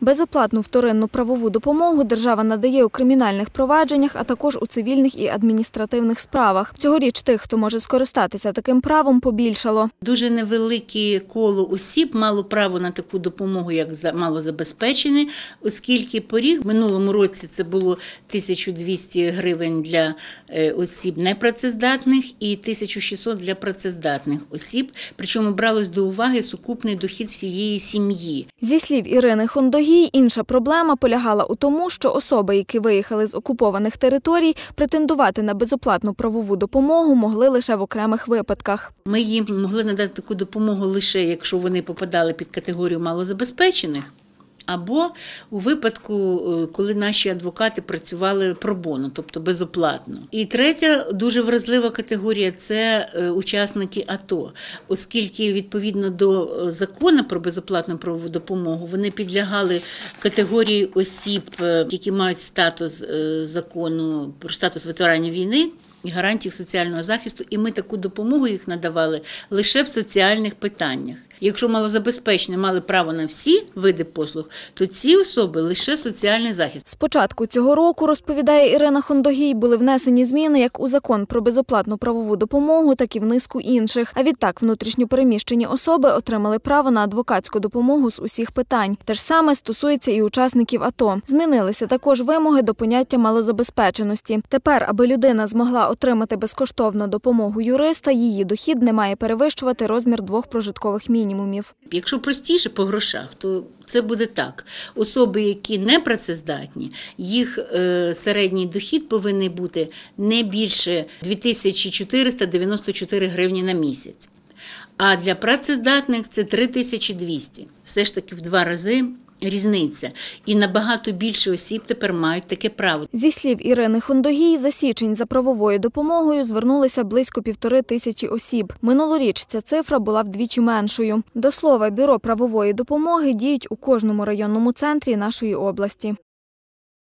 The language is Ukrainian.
Безоплатну вторинну правову допомогу держава надає у кримінальних провадженнях, а також у цивільних і адміністративних справах. Цьогоріч тих, хто може скористатися таким правом, побільшало. Дуже невелике коло осіб мало право на таку допомогу, як забезпечене, оскільки поріг минулому році це було 1200 гривень для е, осіб непрацездатних і 1600 для працездатних осіб. Причому бралось до уваги сукупний дохід всієї сім'ї. Зі слів Ірини Хондогі. Сергій інша проблема полягала у тому, що особи, які виїхали з окупованих територій, претендувати на безоплатну правову допомогу могли лише в окремих випадках. Ми їм могли надати таку допомогу лише якщо вони попадали під категорію малозабезпечених або у випадку, е, коли наші адвокати працювали пробону, тобто безоплатно. І третя дуже вразлива категорія це е, учасники АТО, оскільки відповідно до е, закону про безоплатну правову допомогу вони підлягали категорії осіб, які мають статус закону про статус ветеранів війни гарантій соціального захисту, і ми таку допомогу їх надавали лише в соціальних питаннях. Якщо малозабезпечені мали право на всі види послуг, то ці особи лише соціальний захист. Спочатку цього року розповідає Ірина Хондогій, були внесені зміни як у закон про безоплатну правову допомогу, так і в низку інших. А відтак внутрішньопереміщені особи отримали право на адвокатську допомогу з усіх питань. Те ж саме стосується і учасників АТО. Змінилися також вимоги до поняття малозабезпеченості. Тепер, аби людина змогла отримати безкоштовну допомогу юриста, її дохід не має перевищувати розмір двох прожиткових мінімумів. Якщо простіше по грошах, то це буде так. Особи, які не працездатні, їх е, середній дохід повинен бути не більше 2494 гривні на місяць. А для працездатних це 3200. Все ж таки в два рази різниця. І набагато більше осіб тепер мають таке право. Зі слів Ірини Хондогій, за січень за правовою допомогою звернулися близько півтори тисячі осіб. Минулоріч ця цифра була вдвічі меншою. До слова, бюро правової допомоги діють у кожному районному центрі нашої області.